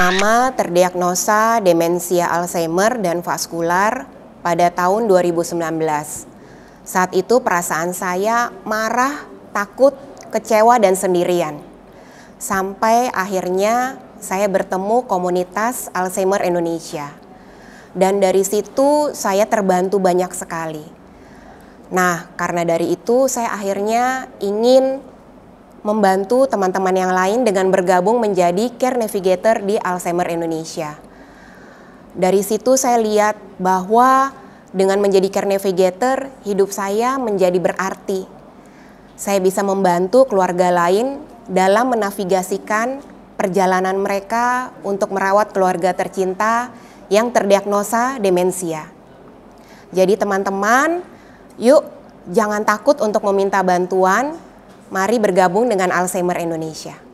Mama terdiagnosa demensia Alzheimer dan vaskular pada tahun 2019. Saat itu perasaan saya marah, takut, kecewa dan sendirian. Sampai akhirnya saya bertemu komunitas Alzheimer Indonesia. Dan dari situ saya terbantu banyak sekali. Nah, karena dari itu saya akhirnya ingin membantu teman-teman yang lain dengan bergabung menjadi care navigator di Alzheimer Indonesia. Dari situ saya lihat bahwa dengan menjadi care navigator, hidup saya menjadi berarti. Saya bisa membantu keluarga lain dalam menavigasikan perjalanan mereka untuk merawat keluarga tercinta yang terdiagnosa demensia. Jadi teman-teman, yuk jangan takut untuk meminta bantuan Mari bergabung dengan Alzheimer Indonesia.